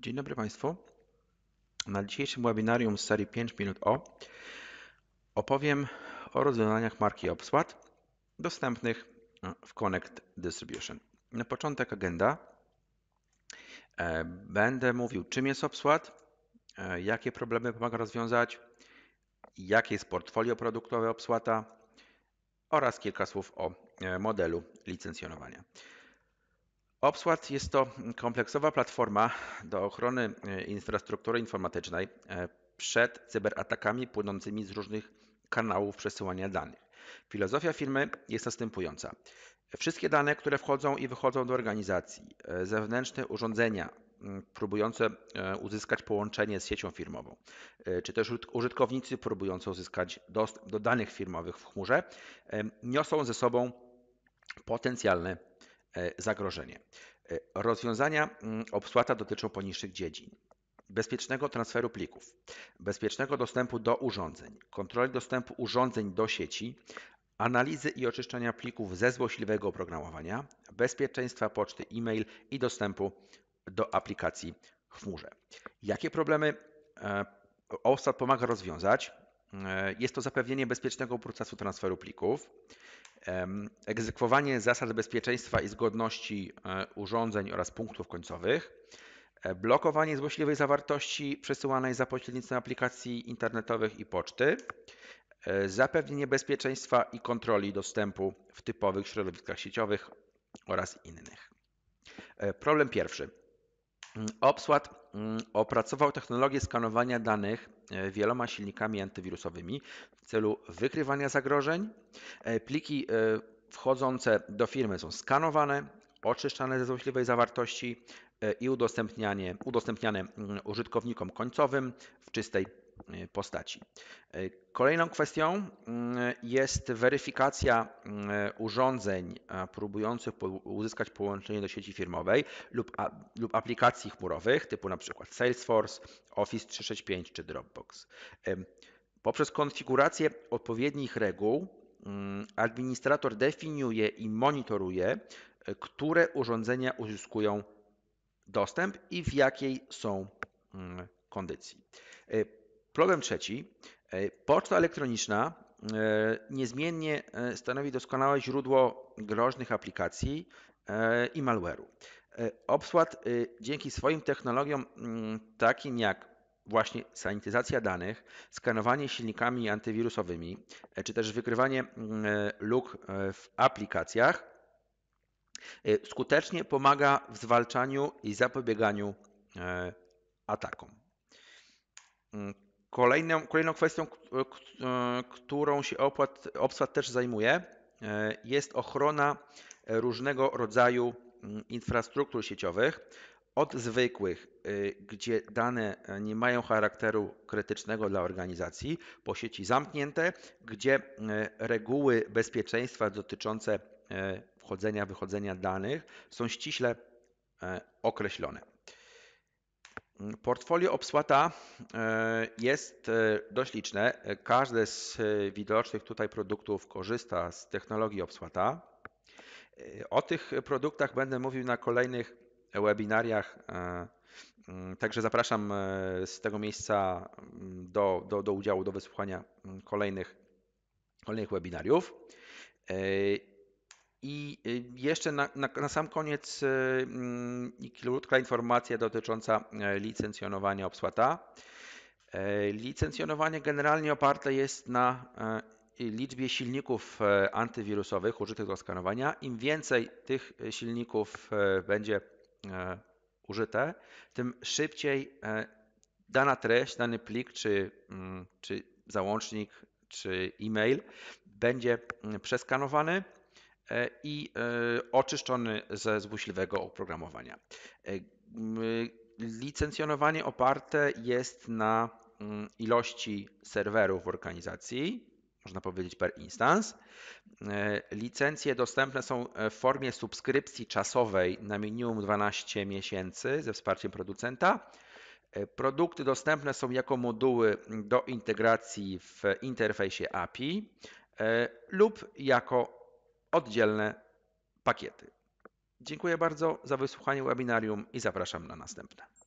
Dzień dobry Państwu. Na dzisiejszym webinarium z serii 5 minut o opowiem o rozwiązaniach marki Opsłat dostępnych e, w Connect Distribution. Na początek agenda. E, będę mówił czym jest Opsłat, e, jakie problemy pomaga rozwiązać, jakie jest portfolio produktowe Opsłata oraz kilka słów o modelu licencjonowania. OPSWAT jest to kompleksowa platforma do ochrony e, infrastruktury informatycznej e, przed cyberatakami płynącymi z różnych kanałów przesyłania danych. Filozofia firmy jest następująca. Wszystkie dane, które wchodzą i wychodzą do organizacji, e, zewnętrzne urządzenia próbujące uzyskać połączenie z siecią firmową, czy też użytkownicy próbujący uzyskać dostęp do danych firmowych w chmurze, niosą ze sobą potencjalne E, zagrożenie. E, rozwiązania mm, obsłata dotyczą poniższych dziedzin. Bezpiecznego transferu plików, bezpiecznego dostępu do urządzeń, kontroli dostępu urządzeń do sieci, analizy i oczyszczania plików ze złośliwego oprogramowania, bezpieczeństwa poczty e-mail i dostępu do aplikacji w chmurze. Jakie problemy e, OSAT pomaga rozwiązać? Jest to zapewnienie bezpiecznego procesu transferu plików, egzekwowanie zasad bezpieczeństwa i zgodności e, urządzeń oraz punktów końcowych, e, blokowanie złośliwej zawartości przesyłanej za pośrednictwem aplikacji internetowych i poczty, e, zapewnienie bezpieczeństwa i kontroli dostępu w typowych środowiskach sieciowych oraz innych. Problem pierwszy. Mm, Obsład Mm, opracował technologię skanowania danych e, wieloma silnikami antywirusowymi w celu wykrywania zagrożeń. E, pliki e, wchodzące do firmy są skanowane, oczyszczane ze złośliwej zawartości i udostępniane mm, użytkownikom końcowym w czystej E, postaci. E, kolejną kwestią mm, jest weryfikacja mm, urządzeń e, próbujących uzyskać połączenie do sieci firmowej lub, a, lub aplikacji chmurowych typu np. Salesforce, Office 365 czy Dropbox. Poprzez konfigurację odpowiednich reguł mm, administrator definiuje i monitoruje, które urządzenia uzyskują dostęp i w jakiej są kondycji. Problem trzeci. E, poczta elektroniczna e, niezmiennie e, stanowi doskonałe źródło groźnych aplikacji i malware'u. Obsład dzięki swoim technologiom mm, takim jak właśnie sanityzacja danych, skanowanie silnikami antywirusowymi, czy też wykrywanie mm, luk w aplikacjach, skutecznie pomaga w zwalczaniu i zapobieganiu atakom. Mm, Kolejną, kolejną kwestią, e, e, którą się opłat, OPSWAT też zajmuje, e, jest ochrona różnego rodzaju mm, infrastruktur sieciowych od zwykłych, gdzie dane nie mają charakteru krytycznego dla organizacji, po sieci zamknięte, gdzie reguły bezpieczeństwa dotyczące wchodzenia, wychodzenia danych są ściśle określone. Portfolio Obsłata e, jest e, dość liczne. Każde z e, widocznych tutaj produktów korzysta z technologii Obsłata. O tych produktach będę mówił na kolejnych webinariach, także zapraszam z tego miejsca do, do, do udziału, do wysłuchania kolejnych, kolejnych webinariów. I y, jeszcze na, na, na sam koniec y, mm, krótka informacja dotycząca e, licencjonowania obsłata. E, licencjonowanie generalnie oparte jest na e, liczbie silników antywirusowych użytych do skanowania. Im więcej tych silników będzie użyte, tym szybciej dana treść, dany plik, czy, mm, czy załącznik, czy e-mail będzie mm, przeskanowany E, i e, oczyszczony ze złośliwego oprogramowania. E, licencjonowanie oparte jest na mm, ilości serwerów w organizacji, można powiedzieć per instance. Licencje dostępne są w formie subskrypcji czasowej na minimum 12 miesięcy ze wsparciem producenta. Produkty dostępne są jako moduły do integracji w interfejsie API lub jako oddzielne pakiety. Dziękuję bardzo za wysłuchanie webinarium i zapraszam na następne.